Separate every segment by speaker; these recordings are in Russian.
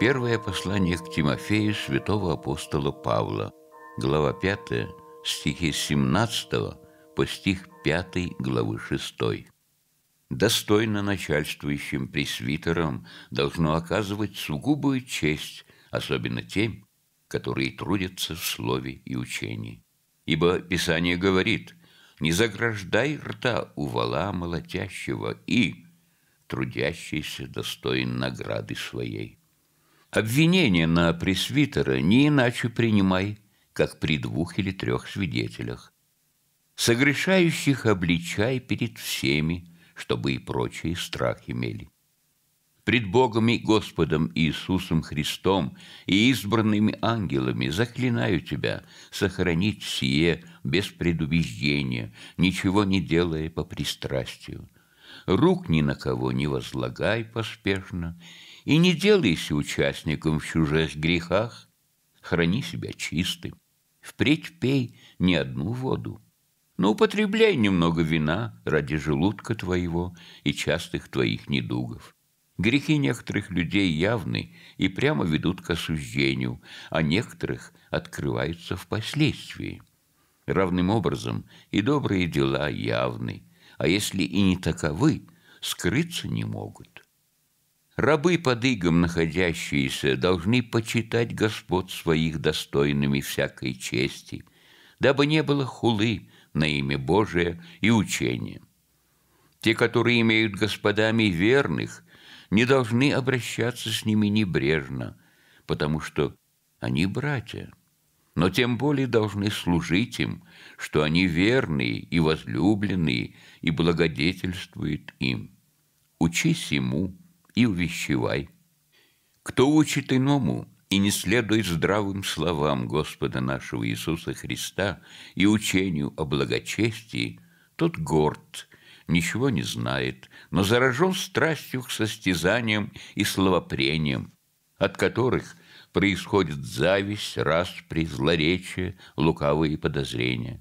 Speaker 1: Первое послание
Speaker 2: к Тимофею святого апостола Павла, глава 5, стихи 17 по стих 5 главы 6. Достойно начальствующим пресвитерам должно оказывать сугубую честь, особенно тем, которые трудятся в слове и учении. Ибо Писание говорит «Не заграждай рта у вала молотящего и трудящийся достоин награды своей». Обвинение на пресвитера не иначе принимай, как при двух или трех свидетелях. Согрешающих обличай перед всеми, чтобы и прочие страх имели. Пред Богом и Господом Иисусом Христом и избранными ангелами заклинаю тебя сохранить сие без предубеждения, ничего не делая по пристрастию. Рук ни на кого не возлагай поспешно, и не делайся участником в чужих грехах. Храни себя чистым. Впредь пей не одну воду, но употребляй немного вина ради желудка твоего и частых твоих недугов. Грехи некоторых людей явны и прямо ведут к осуждению, а некоторых открываются впоследствии. Равным образом и добрые дела явны, а если и не таковы, скрыться не могут. Рабы под игом находящиеся должны почитать господ своих достойными всякой чести, дабы не было хулы на имя Божие и учения. Те, которые имеют господами верных, не должны обращаться с ними небрежно, потому что они братья, но тем более должны служить им, что они верные и возлюбленные и благодетельствуют им. Учись ему, и увещевай. Кто учит иному и не следует здравым словам Господа нашего Иисуса Христа и учению о благочестии, тот горд, ничего не знает, но заражен страстью к состязаниям и словопрениям, от которых происходит зависть, распри, злоречие, лукавые подозрения.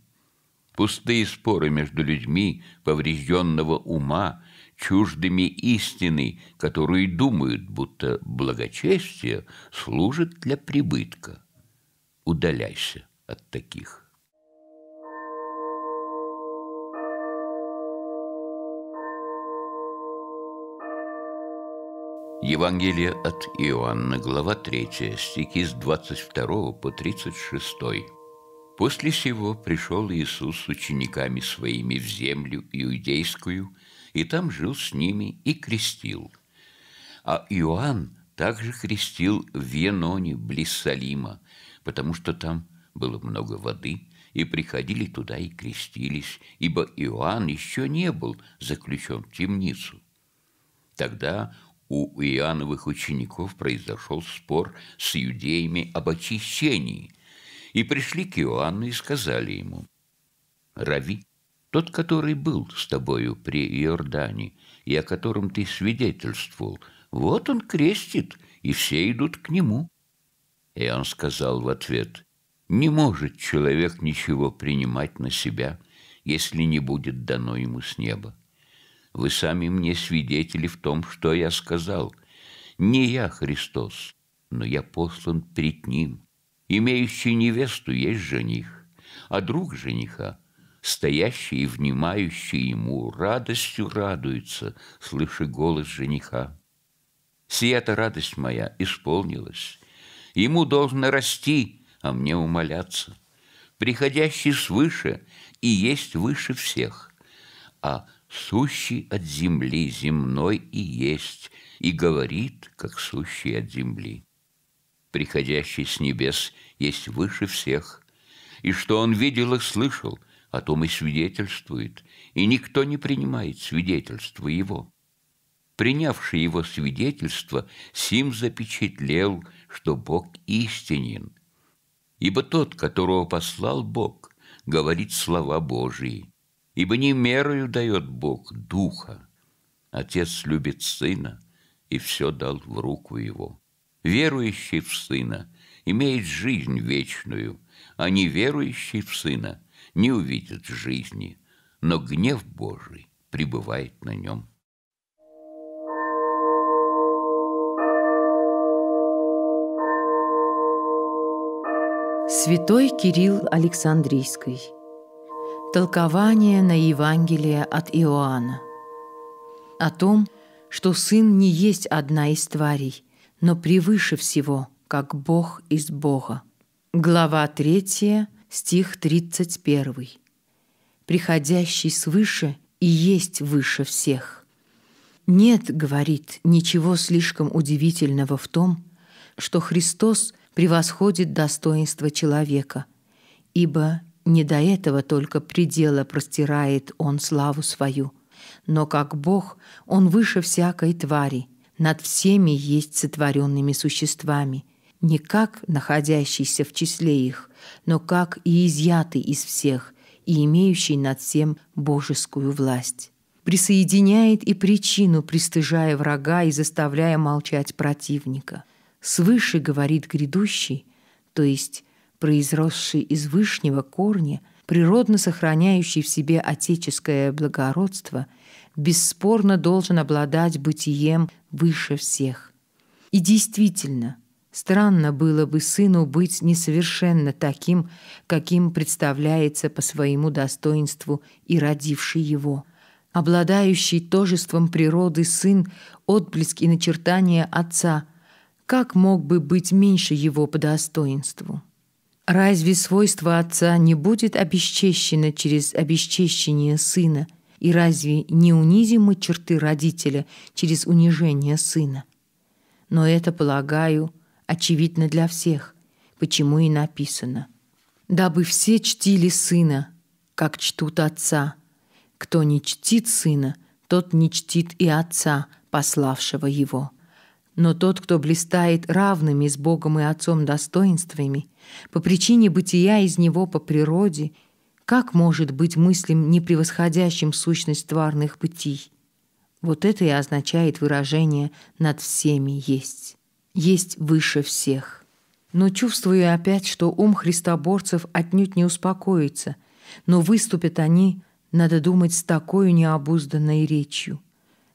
Speaker 2: Пустые споры между людьми поврежденного ума чуждыми истины, которые думают, будто благочестие служит для прибытка. Удаляйся от таких. Евангелие от Иоанна, глава 3, стихи с 22 по 36. «После сего пришел Иисус с учениками своими в землю иудейскую, и там жил с ними и крестил. А Иоанн также крестил в Веноне близ Салима, потому что там было много воды, и приходили туда и крестились, ибо Иоанн еще не был заключен в темницу. Тогда у Иоанновых учеников произошел спор с иудеями об очищении, и пришли к Иоанну и сказали ему, «Рави, тот, который был с тобою при Иордане, и о котором ты свидетельствовал, вот он крестит, и все идут к нему». И он сказал в ответ, «Не может человек ничего принимать на себя, если не будет дано ему с неба. Вы сами мне свидетели в том, что я сказал. Не я Христос, но я послан пред Ним. Имеющий невесту есть жених, а друг жениха — стоящий и внимающий ему, радостью радуется, слыша голос жениха. Сия-то радость моя исполнилась. Ему должно расти, а мне умоляться. Приходящий свыше и есть выше всех, а сущий от земли земной и есть, и говорит, как сущий от земли. Приходящий с небес есть выше всех, и что он видел и слышал – о том и свидетельствует, и никто не принимает свидетельство его. Принявший его свидетельство, Сим запечатлел, что Бог истинен, ибо тот, которого послал Бог, говорит слова Божии, ибо не мерою дает Бог духа. Отец любит сына, и все дал в руку его. Верующий в сына имеет жизнь вечную, а не верующий в сына не увидит жизни, но гнев Божий пребывает на нем.
Speaker 1: Святой Кирилл Александрийский. Толкование на Евангелие от Иоанна. О том, что Сын не есть одна из тварей, но превыше всего, как Бог из Бога. Глава третья стих 31. «Приходящий свыше и есть выше всех». Нет, говорит, ничего слишком удивительного в том, что Христос превосходит достоинство человека, ибо не до этого только предела простирает Он славу свою, но как Бог Он выше всякой твари, над всеми есть сотворенными существами, не как находящийся в числе их, но как и изъятый из всех и имеющий над всем божескую власть. Присоединяет и причину, пристыжая врага и заставляя молчать противника. Свыше, говорит грядущий, то есть произросший из вышнего корня, природно сохраняющий в себе отеческое благородство, бесспорно должен обладать бытием выше всех. И действительно – Странно было бы сыну быть несовершенно таким, каким представляется по своему достоинству и родивший его. Обладающий тожеством природы сын – отблеск и начертание отца. Как мог бы быть меньше его по достоинству? Разве свойство отца не будет обесчещено через обесчещение сына – и разве не унизим мы черты родителя через унижение сына? Но это, полагаю, очевидно для всех, почему и написано. «Дабы все чтили Сына, как чтут Отца. Кто не чтит Сына, тот не чтит и Отца, пославшего Его». Но тот, кто блистает равными с Богом и Отцом достоинствами, по причине бытия из него по природе, как может быть мыслям, не превосходящим сущность тварных бытий? Вот это и означает выражение «над всеми есть» есть выше всех. Но чувствую опять, что ум христоборцев отнюдь не успокоится, но выступят они, надо думать, с такой необузданной речью.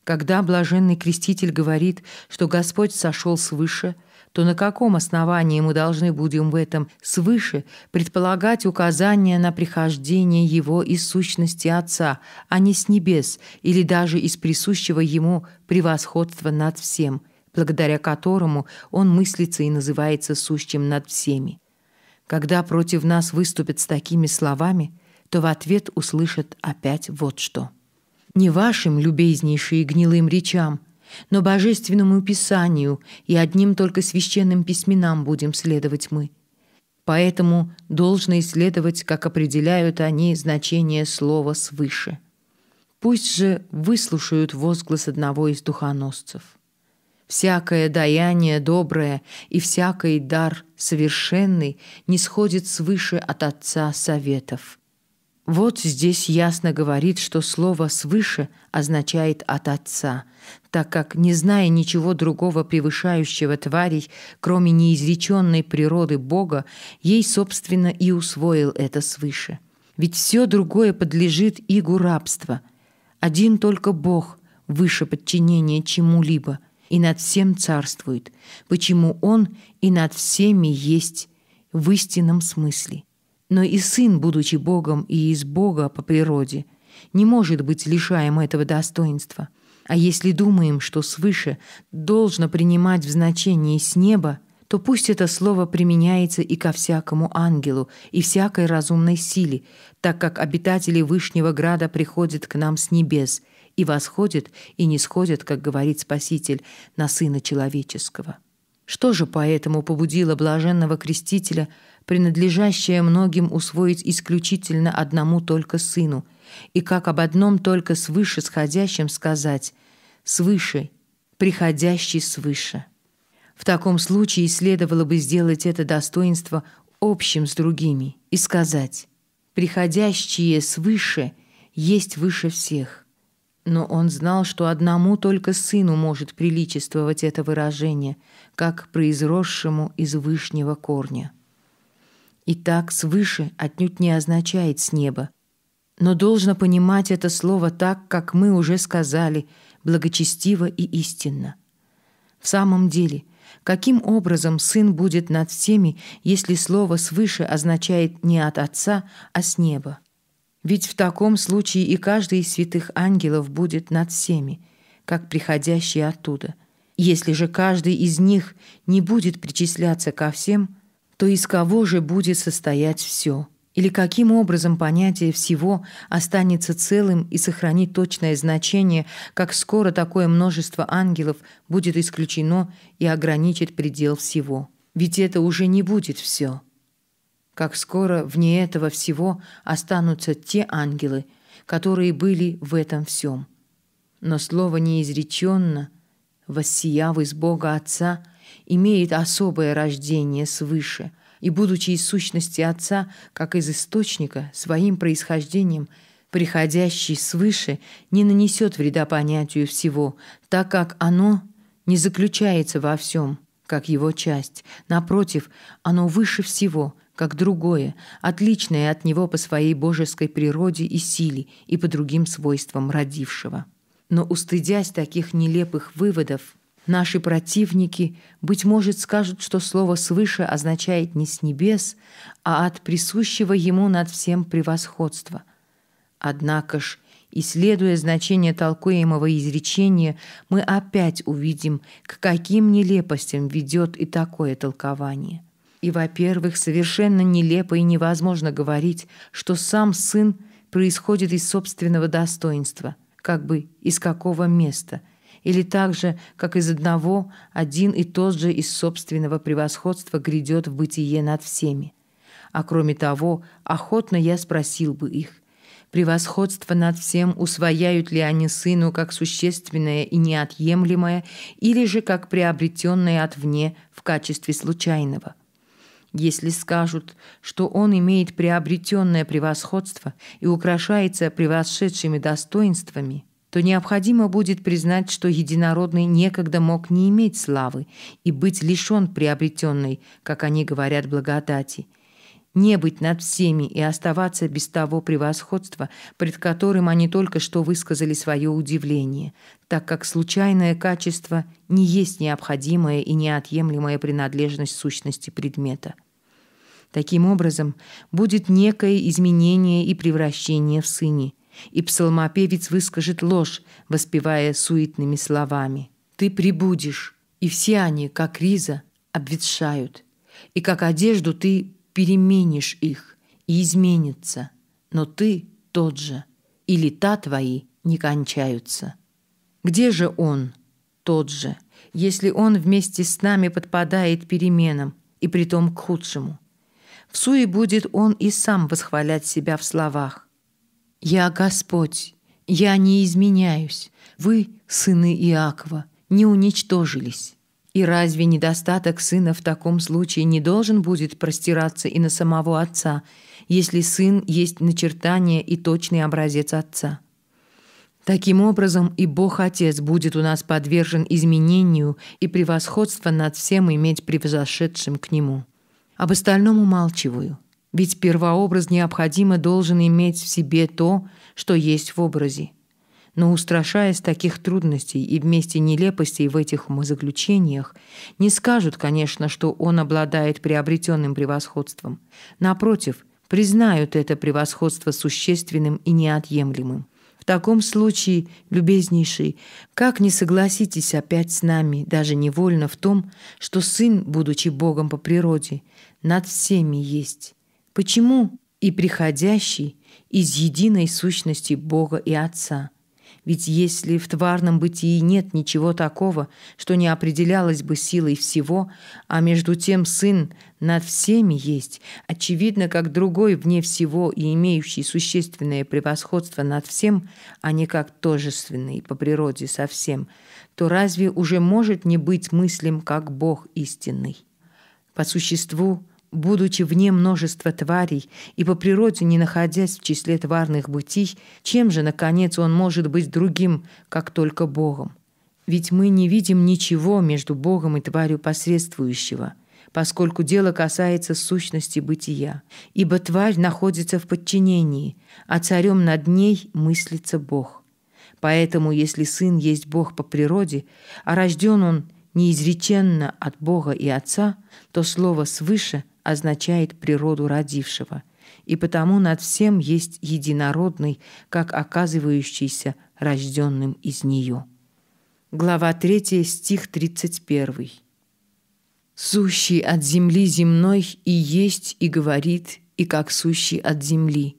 Speaker 1: Когда блаженный креститель говорит, что Господь сошел свыше, то на каком основании мы должны будем в этом свыше предполагать указание на прихождение Его из сущности Отца, а не с небес или даже из присущего Ему превосходства над всем, благодаря которому он мыслится и называется сущим над всеми. Когда против нас выступят с такими словами, то в ответ услышат опять вот что. «Не вашим, любезнейшие гнилым речам, но божественному писанию и одним только священным письменам будем следовать мы. Поэтому должны исследовать, как определяют они значение слова свыше. Пусть же выслушают возглас одного из духоносцев». Всякое даяние доброе и всякий дар совершенный не сходит свыше от Отца Советов. Вот здесь ясно говорит, что слово «свыше» означает «от Отца», так как, не зная ничего другого превышающего тварей, кроме неизреченной природы Бога, ей, собственно, и усвоил это свыше. Ведь все другое подлежит игу рабства. Один только Бог выше подчинения чему-либо – и над всем царствует, почему Он и над всеми есть в истинном смысле. Но и Сын, будучи Богом и из Бога по природе, не может быть лишаем этого достоинства. А если думаем, что свыше должно принимать в значении с неба, то пусть это слово применяется и ко всякому ангелу, и всякой разумной силе, так как обитатели Вышнего Града приходят к нам с небес — и восходит, и не сходит, как говорит Спаситель, на Сына Человеческого. Что же поэтому побудило блаженного крестителя, принадлежащее многим усвоить исключительно одному только Сыну, и как об одном только свыше сходящем сказать «свыше, приходящий свыше». В таком случае следовало бы сделать это достоинство общим с другими и сказать «приходящие свыше есть выше всех». Но он знал, что одному только сыну может приличествовать это выражение, как произросшему из вышнего корня. И так свыше отнюдь не означает с неба. Но должно понимать это слово так, как мы уже сказали, благочестиво и истинно. В самом деле, каким образом сын будет над всеми, если слово свыше означает не от отца, а с неба? Ведь в таком случае и каждый из святых ангелов будет над всеми, как приходящий оттуда. Если же каждый из них не будет причисляться ко всем, то из кого же будет состоять все? Или каким образом понятие всего останется целым и сохранит точное значение, как скоро такое множество ангелов будет исключено и ограничит предел всего? Ведь это уже не будет все как скоро вне этого всего останутся те ангелы, которые были в этом всем. Но слово неизреченно, воссияв из Бога Отца, имеет особое рождение свыше, и, будучи из сущности Отца, как из источника, своим происхождением – приходящий свыше, не нанесет вреда понятию всего, так как оно не заключается во всем, как его часть. Напротив, оно выше всего, как другое, отличное от него по своей божеской природе и силе и по другим свойствам родившего. Но устыдясь таких нелепых выводов, наши противники, быть может, скажут, что слово «свыше» означает не с небес, а от присущего ему над всем превосходства. Однако ж, Исследуя значение толкуемого изречения, мы опять увидим, к каким нелепостям ведет и такое толкование. И, во-первых, совершенно нелепо и невозможно говорить, что сам сын происходит из собственного достоинства, как бы из какого места, или так же, как из одного, один и тот же из собственного превосходства грядет в бытие над всеми. А кроме того, охотно я спросил бы их, превосходство над всем усвояют ли они сыну как существенное и неотъемлемое, или же как приобретенное отвне в качестве случайного – если скажут, что он имеет приобретенное превосходство и украшается превосшедшими достоинствами, то необходимо будет признать, что единородный некогда мог не иметь славы и быть лишен приобретенной, как они говорят, благодати – не быть над всеми и оставаться без того превосходства, пред которым они только что высказали свое удивление, так как случайное качество не есть необходимая и неотъемлемая принадлежность сущности предмета. Таким образом, будет некое изменение и превращение в сыне, и псалмопевец выскажет ложь, воспевая суетными словами. «Ты прибудешь, и все они, как риза, обветшают, и как одежду ты переменишь их и изменится, но ты тот же, и лета твои не кончаются. Где же он? Тот же, если он вместе с нами подпадает переменам, и притом к худшему. В суе будет он и сам восхвалять себя в словах. «Я Господь, я не изменяюсь, вы, сыны Иакова, не уничтожились». И разве недостаток сына в таком случае не должен будет простираться и на самого отца, если сын есть начертание и точный образец отца? Таким образом, и Бог-Отец будет у нас подвержен изменению и превосходство над всем иметь превзошедшим к Нему. Об остальном умалчиваю, ведь первообраз необходимо должен иметь в себе то, что есть в образе – но устрашаясь таких трудностей и вместе нелепостей в этих умозаключениях, не скажут, конечно, что он обладает приобретенным превосходством. Напротив, признают это превосходство существенным и неотъемлемым. В таком случае, любезнейший, как не согласитесь опять с нами, даже невольно в том, что Сын, будучи Богом по природе, над всеми есть? Почему и приходящий из единой сущности Бога и Отца – ведь если в тварном бытии нет ничего такого, что не определялось бы силой всего, а между тем Сын над всеми есть, очевидно, как другой вне всего и имеющий существенное превосходство над всем, а не как тожественный по природе совсем, то разве уже может не быть мыслям, как Бог истинный? По существу будучи вне множества тварей и по природе не находясь в числе тварных бытий, чем же, наконец, он может быть другим, как только Богом? Ведь мы не видим ничего между Богом и тварью посредствующего, поскольку дело касается сущности бытия, ибо тварь находится в подчинении, а царем над ней мыслится Бог. Поэтому, если Сын есть Бог по природе, а рожден Он неизреченно от Бога и Отца, то слово «свыше» означает природу родившего, и потому над всем есть единородный, как оказывающийся рожденным из нее. Глава 3, стих 31. «Сущий от земли земной и есть, и говорит, и как сущий от земли.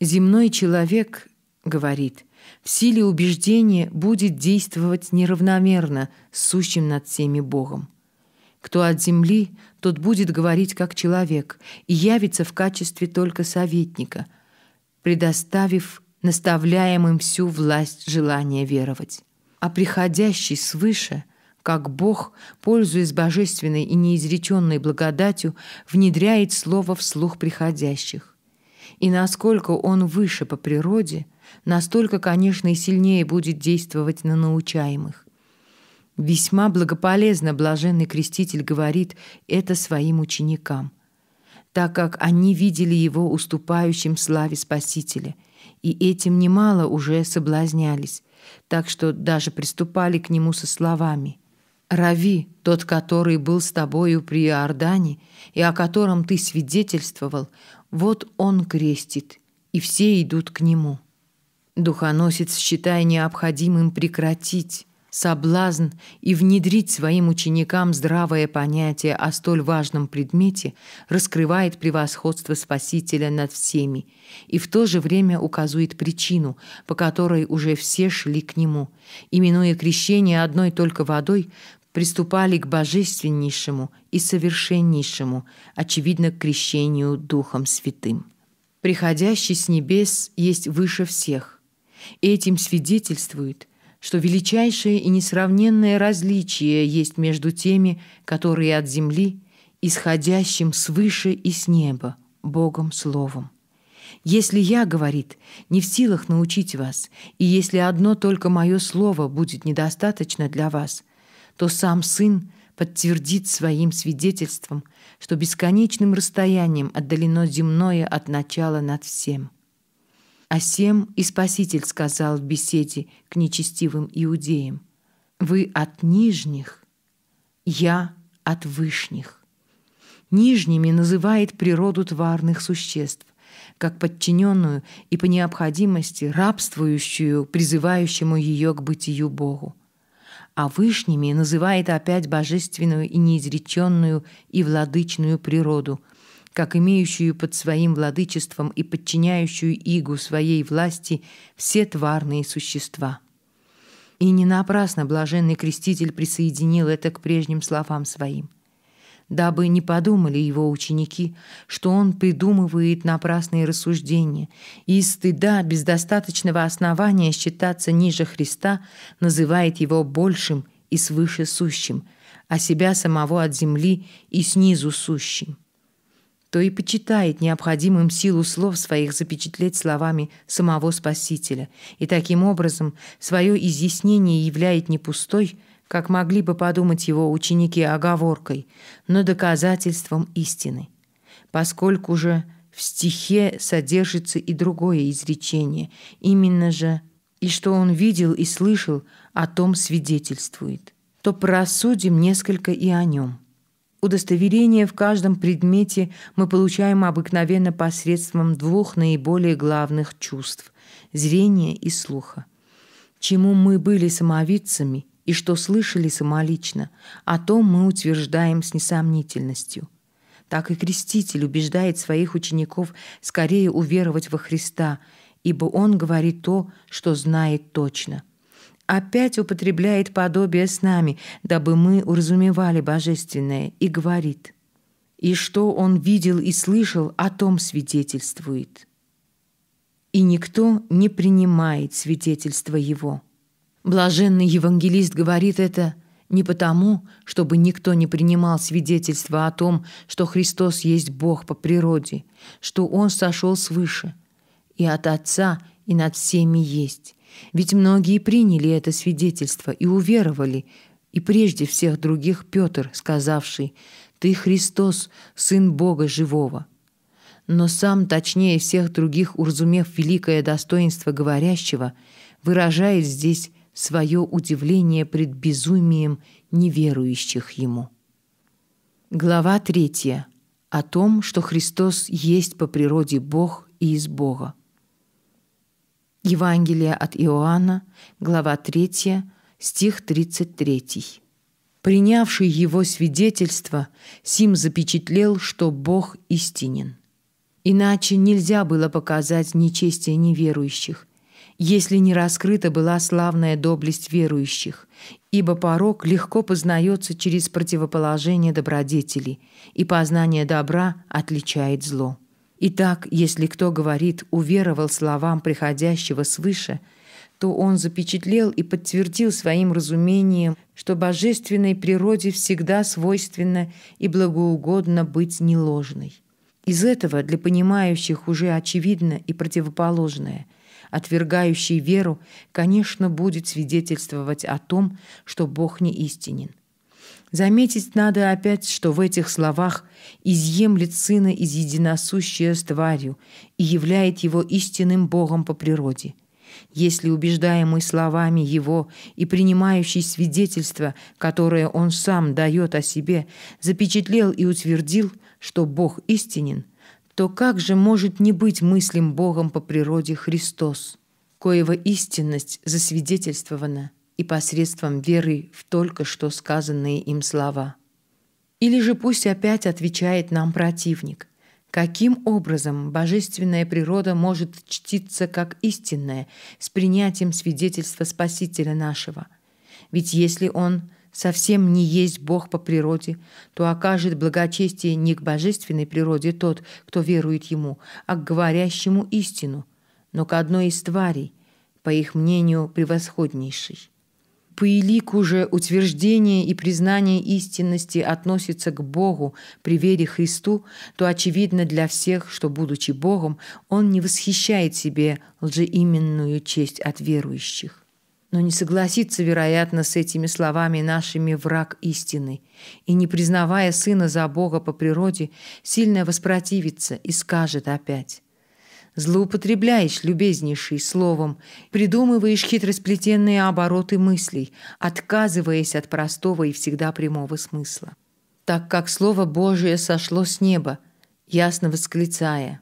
Speaker 1: Земной человек, — говорит, — в силе убеждения будет действовать неравномерно с сущим над всеми Богом. Кто от земли, тот будет говорить как человек и явится в качестве только советника, предоставив наставляемым всю власть желания веровать. А приходящий свыше, как Бог, пользуясь божественной и неизреченной благодатью, внедряет слово в слух приходящих. И насколько он выше по природе, настолько, конечно, и сильнее будет действовать на научаемых. Весьма благополезно блаженный креститель говорит это своим ученикам, так как они видели его уступающим славе Спасителя, и этим немало уже соблазнялись, так что даже приступали к нему со словами «Рави, тот, который был с тобою при Иордане и о котором ты свидетельствовал, вот он крестит, и все идут к нему». Духоносец, считая необходимым прекратить соблазн и внедрить своим ученикам здравое понятие о столь важном предмете раскрывает превосходство Спасителя над всеми и в то же время указывает причину, по которой уже все шли к Нему, именуя крещение одной только водой, приступали к божественнейшему и совершеннейшему, очевидно, к крещению Духом Святым. Приходящий с небес есть выше всех. И этим свидетельствует – что величайшее и несравненное различие есть между теми, которые от земли, исходящим свыше и с неба, Богом Словом. «Если я, — говорит, — не в силах научить вас, и если одно только мое слово будет недостаточно для вас, то сам Сын подтвердит своим свидетельством, что бесконечным расстоянием отдалено земное от начала над всем». А всем и Спаситель сказал в беседе к нечестивым иудеям, «Вы от нижних, я от вышних». Нижними называет природу тварных существ, как подчиненную и по необходимости рабствующую, призывающему ее к бытию Богу. А вышними называет опять божественную и неизреченную и владычную природу – как имеющую под своим владычеством и подчиняющую игу своей власти все тварные существа. И не напрасно блаженный креститель присоединил это к прежним словам своим, дабы не подумали его ученики, что он придумывает напрасные рассуждения и из стыда без достаточного основания считаться ниже Христа называет его большим и свыше сущим, а себя самого от земли и снизу сущим кто и почитает необходимым силу слов своих запечатлеть словами самого Спасителя, и таким образом свое изъяснение являет не пустой, как могли бы подумать его ученики оговоркой, но доказательством истины. Поскольку же в стихе содержится и другое изречение, именно же «и что он видел и слышал, о том свидетельствует», то просудим несколько и о нем – Удостоверение в каждом предмете мы получаем обыкновенно посредством двух наиболее главных чувств – зрения и слуха. Чему мы были самовидцами и что слышали самолично, о том мы утверждаем с несомнительностью. Так и креститель убеждает своих учеников скорее уверовать во Христа, ибо он говорит то, что знает точно – опять употребляет подобие с нами, дабы мы уразумевали божественное, и говорит, «И что он видел и слышал, о том свидетельствует». И никто не принимает свидетельство его. Блаженный евангелист говорит это не потому, чтобы никто не принимал свидетельство о том, что Христос есть Бог по природе, что Он сошел свыше, и от Отца, и над всеми есть, ведь многие приняли это свидетельство и уверовали, и прежде всех других Петр, сказавший «Ты Христос, Сын Бога Живого». Но сам, точнее всех других, уразумев великое достоинство говорящего, выражает здесь свое удивление пред безумием неверующих ему. Глава третья О том, что Христос есть по природе Бог и из Бога. Евангелие от Иоанна, глава 3, стих 33. Принявший его свидетельство, Сим запечатлел, что Бог истинен. Иначе нельзя было показать нечестие неверующих, если не раскрыта была славная доблесть верующих, ибо порог легко познается через противоположение добродетели, и познание добра отличает зло. Итак, если кто говорит «уверовал словам приходящего свыше», то он запечатлел и подтвердил своим разумением, что божественной природе всегда свойственно и благоугодно быть неложной. Из этого для понимающих уже очевидно и противоположное. Отвергающий веру, конечно, будет свидетельствовать о том, что Бог не истинен – Заметить надо опять, что в этих словах изъемлет сына из единосущия с тварью и являет его истинным Богом по природе. Если убеждаемый словами его и принимающий свидетельство, которое он сам дает о себе, запечатлел и утвердил, что Бог истинен, то как же может не быть мыслим Богом по природе Христос, коего истинность засвидетельствована – и посредством веры в только что сказанные им слова. Или же пусть опять отвечает нам противник, каким образом божественная природа может чтиться как истинная с принятием свидетельства Спасителя нашего. Ведь если Он совсем не есть Бог по природе, то окажет благочестие не к божественной природе тот, кто верует Ему, а к говорящему истину, но к одной из тварей, по их мнению, превосходнейшей по элику же утверждение и признание истинности относится к Богу при вере Христу, то очевидно для всех, что, будучи Богом, Он не восхищает себе лжеименную честь от верующих. Но не согласится, вероятно, с этими словами нашими враг истины, и, не признавая Сына за Бога по природе, сильно воспротивится и скажет опять Злоупотребляешь, любезнейший, словом, придумываешь хитросплетенные обороты мыслей, отказываясь от простого и всегда прямого смысла. Так как Слово Божие сошло с неба, ясно восклицая,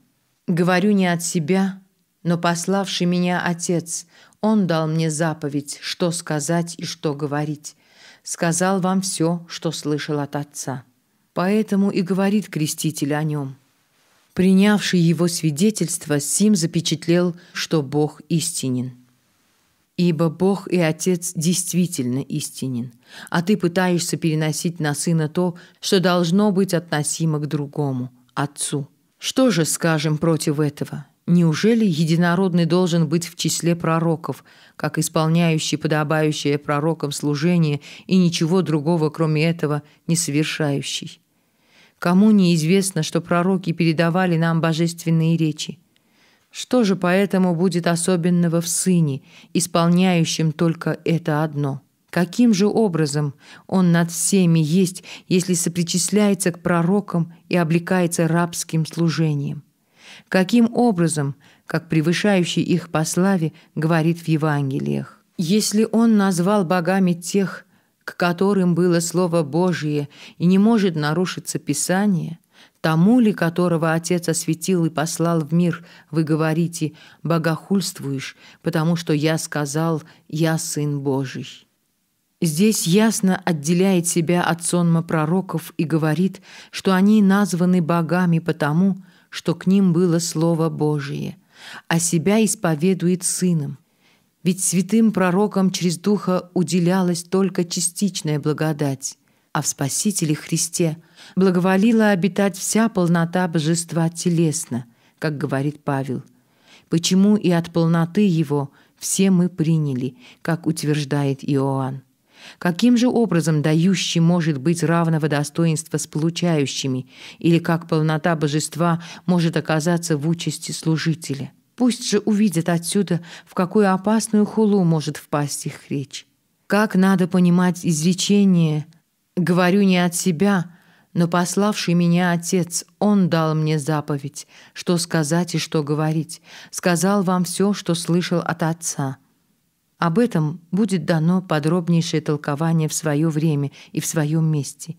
Speaker 1: «Говорю не от себя, но пославший меня Отец, Он дал мне заповедь, что сказать и что говорить. Сказал вам все, что слышал от Отца». Поэтому и говорит креститель о нем – принявший его свидетельство, Сим запечатлел, что Бог истинен. «Ибо Бог и Отец действительно истинен, а ты пытаешься переносить на Сына то, что должно быть относимо к другому, Отцу. Что же скажем против этого? Неужели единородный должен быть в числе пророков, как исполняющий подобающее пророкам служение и ничего другого, кроме этого, не совершающий? Кому неизвестно, что пророки передавали нам божественные речи? Что же поэтому будет особенного в Сыне, исполняющем только это одно? Каким же образом Он над всеми есть, если сопричисляется к пророкам и облекается рабским служением? Каким образом, как превышающий их по славе, говорит в Евангелиях? Если Он назвал богами тех, к которым было Слово Божие и не может нарушиться Писание, тому ли, которого Отец осветил и послал в мир, вы говорите, богохульствуешь, потому что я сказал, я Сын Божий». Здесь ясно отделяет себя от сонма пророков и говорит, что они названы богами потому, что к ним было Слово Божие, а себя исповедует Сыном. Ведь святым пророкам через Духа уделялась только частичная благодать, а в Спасителе Христе благоволила обитать вся полнота божества телесно, как говорит Павел. Почему и от полноты его все мы приняли, как утверждает Иоанн. Каким же образом дающий может быть равного достоинства с получающими, или как полнота божества может оказаться в участи служителя? Пусть же увидят отсюда, в какую опасную хулу может впасть их речь. Как надо понимать изречение «говорю не от себя», но пославший меня Отец, Он дал мне заповедь, что сказать и что говорить, сказал вам все, что слышал от Отца. Об этом будет дано подробнейшее толкование в свое время и в своем месте.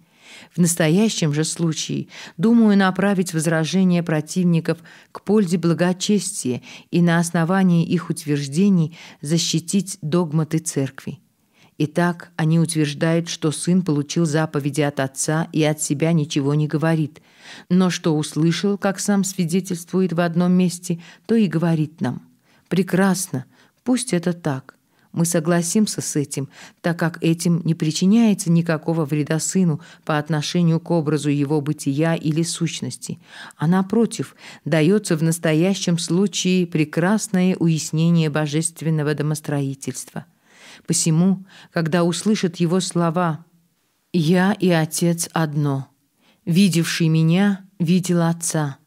Speaker 1: В настоящем же случае думаю направить возражения противников к пользе благочестия и на основании их утверждений защитить догматы церкви. Итак, они утверждают, что сын получил заповеди от отца и от себя ничего не говорит, но что услышал, как сам свидетельствует в одном месте, то и говорит нам. Прекрасно, пусть это так мы согласимся с этим, так как этим не причиняется никакого вреда сыну по отношению к образу его бытия или сущности, а напротив, дается в настоящем случае прекрасное уяснение божественного домостроительства. Посему, когда услышат его слова «Я и Отец одно», «Видевший меня, видел Отца»,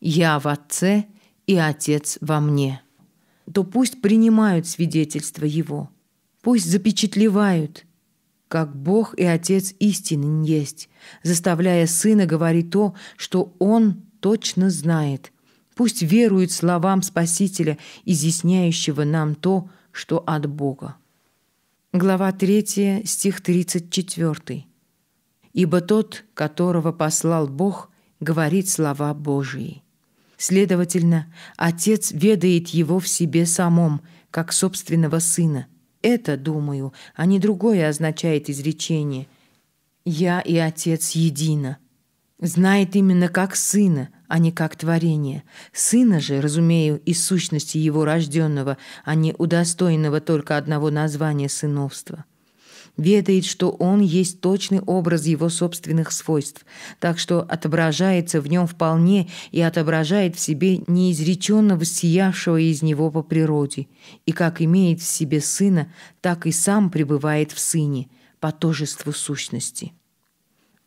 Speaker 1: «Я в Отце и Отец во мне» то пусть принимают свидетельство Его, пусть запечатлевают, как Бог и Отец истинен есть, заставляя Сына говорить то, что Он точно знает. Пусть веруют словам Спасителя, изъясняющего нам то, что от Бога. Глава 3, стих 34. «Ибо тот, которого послал Бог, говорит слова Божии». Следовательно, отец ведает его в себе самом, как собственного сына. Это, думаю, а не другое означает изречение «Я и отец едино». Знает именно как сына, а не как творение. Сына же, разумею, из сущности его рожденного, а не удостоенного только одного названия сыновства ведает, что он есть точный образ его собственных свойств, так что отображается в нем вполне и отображает в себе неизреченно воссиявшего из него по природе, и как имеет в себе сына, так и сам пребывает в сыне, по тожеству сущности.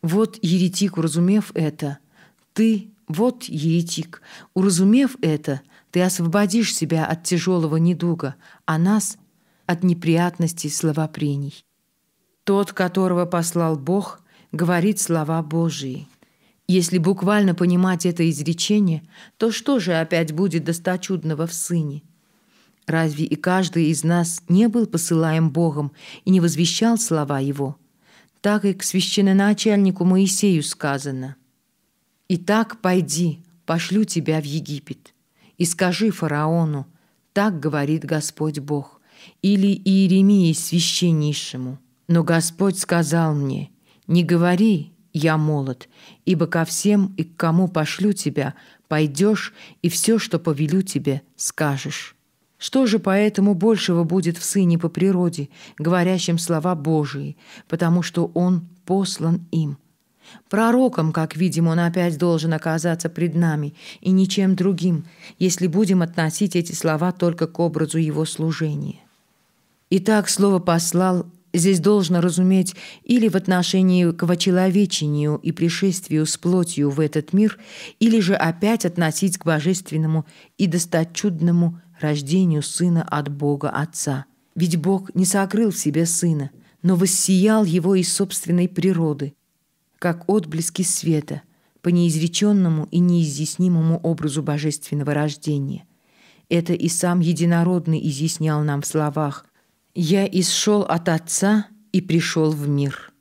Speaker 1: Вот еретик, уразумев это, ты, вот еретик, уразумев это, ты освободишь себя от тяжелого недуга, а нас — от неприятностей словопрений. Тот, которого послал Бог, говорит слова Божии. Если буквально понимать это изречение, то что же опять будет досточудного в Сыне? Разве и каждый из нас не был посылаем Богом и не возвещал слова Его? Так и к священноначальнику Моисею сказано. «Итак, пойди, пошлю тебя в Египет, и скажи фараону, так говорит Господь Бог, или Иеремии священнейшему – но Господь сказал мне, «Не говори, я молод, ибо ко всем и к кому пошлю тебя, пойдешь и все, что повелю тебе, скажешь». Что же поэтому большего будет в Сыне по природе, говорящим слова Божии, потому что Он послан им? Пророком, как видим, он опять должен оказаться пред нами, и ничем другим, если будем относить эти слова только к образу его служения. Итак, слово «послал» Здесь должно разуметь или в отношении к вочеловечению и пришествию с плотью в этот мир, или же опять относить к божественному и досточудному рождению Сына от Бога Отца. Ведь Бог не сокрыл в себе Сына, но воссиял его из собственной природы, как отблески света по неизреченному и неизъяснимому образу божественного рождения. Это и сам Единородный изъяснял нам в словах – я исшел от Отца и пришел в мир.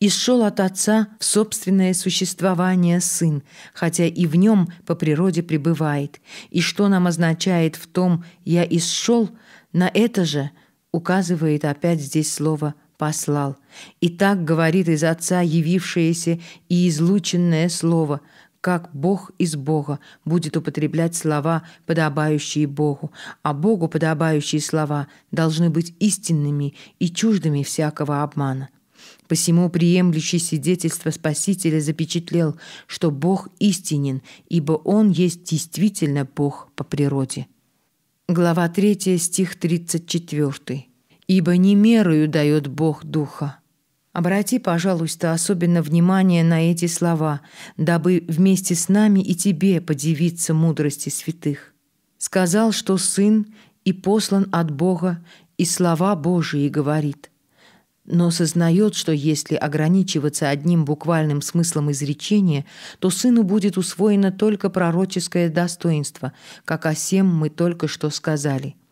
Speaker 1: Исшел от Отца в собственное существование Сын, хотя и в нем по природе пребывает. И что нам означает в том «я исшел», на это же указывает опять здесь слово «послал». И так говорит из Отца явившееся и излученное Слово – как Бог из Бога будет употреблять слова, подобающие Богу, а Богу подобающие слова должны быть истинными и чуждыми всякого обмана. Посему приемлющий свидетельство Спасителя запечатлел, что Бог истинен, ибо Он есть действительно Бог по природе. Глава 3, стих 34. «Ибо не мерою дает Бог Духа, Обрати, пожалуйста, особенно внимание на эти слова, дабы вместе с нами и тебе подивиться мудрости святых. Сказал, что Сын и послан от Бога, и слова Божии говорит, но сознает, что если ограничиваться одним буквальным смыслом изречения, то Сыну будет усвоено только пророческое достоинство, как о сем мы только что сказали –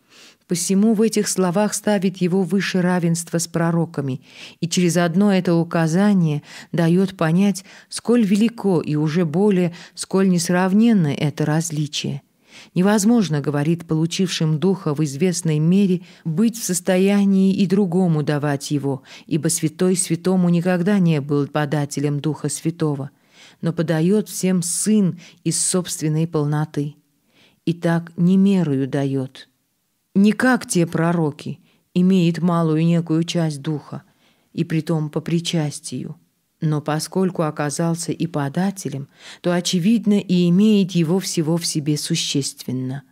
Speaker 1: Посему в этих словах ставит его выше равенства с пророками, и через одно это указание дает понять, сколь велико и уже более, сколь несравненно это различие. Невозможно, говорит получившим духа в известной мере, быть в состоянии и другому давать его, ибо святой святому никогда не был подателем духа святого, но подает всем сын из собственной полноты. И так не мерою дает» не как те пророки, имеет малую некую часть духа, и притом по причастию. Но поскольку оказался и подателем, то, очевидно, и имеет его всего в себе существенно.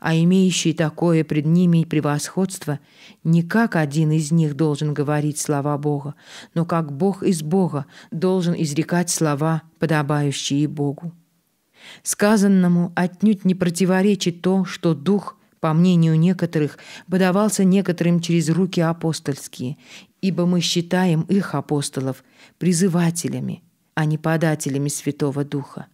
Speaker 1: А имеющий такое пред ними превосходство, не как один из них должен говорить слова Бога, но как Бог из Бога должен изрекать слова, подобающие Богу. Сказанному отнюдь не противоречит то, что Дух по мнению некоторых, подавался некоторым через руки апостольские, ибо мы считаем их апостолов призывателями, а не подателями Святого Духа.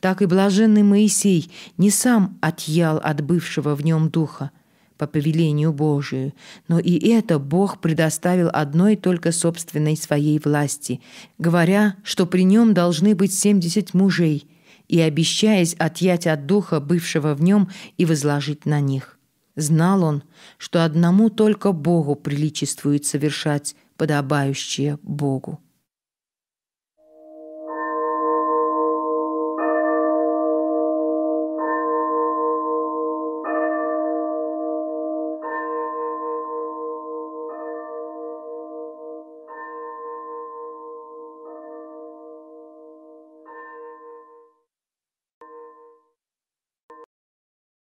Speaker 1: Так и блаженный Моисей не сам отъял от бывшего в нем Духа по повелению Божию, но и это Бог предоставил одной только собственной своей власти, говоря, что при нем должны быть семьдесят мужей – и обещаясь отъять от духа бывшего в нем и возложить на них. Знал он, что одному только Богу приличествует совершать подобающее Богу.